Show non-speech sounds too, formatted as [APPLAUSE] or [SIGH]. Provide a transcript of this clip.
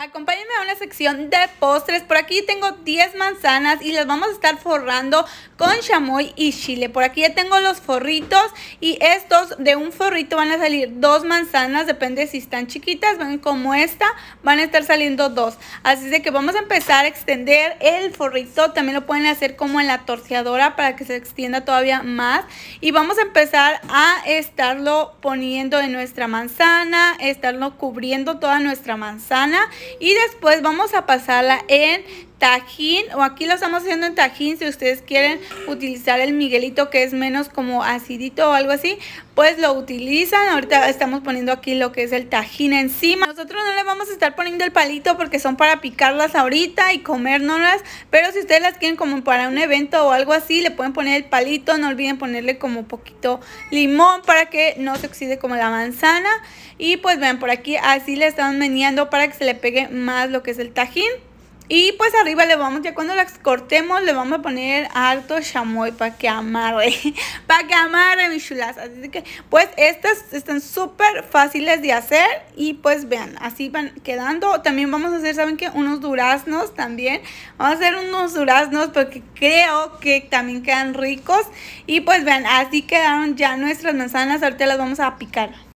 Acompáñenme a una sección de postres. Por aquí tengo 10 manzanas y las vamos a estar forrando con chamoy y chile. Por aquí ya tengo los forritos y estos de un forrito van a salir dos manzanas. Depende si están chiquitas, ven como esta, van a estar saliendo dos. Así de que vamos a empezar a extender el forrito. También lo pueden hacer como en la torceadora para que se extienda todavía más. Y vamos a empezar a estarlo poniendo en nuestra manzana, estarlo cubriendo toda nuestra manzana y después vamos a pasarla en tajín o aquí lo estamos haciendo en tajín si ustedes quieren utilizar el miguelito que es menos como acidito o algo así pues lo utilizan ahorita estamos poniendo aquí lo que es el tajín encima nosotros no le vamos a estar poniendo el palito porque son para picarlas ahorita y comérnoslas pero si ustedes las quieren como para un evento o algo así le pueden poner el palito no olviden ponerle como poquito limón para que no se oxide como la manzana y pues vean por aquí así le estamos meneando para que se le pegue más lo que es el tajín y pues arriba le vamos, ya cuando las cortemos, le vamos a poner alto chamoy para que amarre. [LAUGHS] para que amarre, mis chulas. Así que, pues estas están súper fáciles de hacer. Y pues vean, así van quedando. También vamos a hacer, ¿saben qué? Unos duraznos también. Vamos a hacer unos duraznos porque creo que también quedan ricos. Y pues vean, así quedaron ya nuestras manzanas. Ahorita las vamos a picar.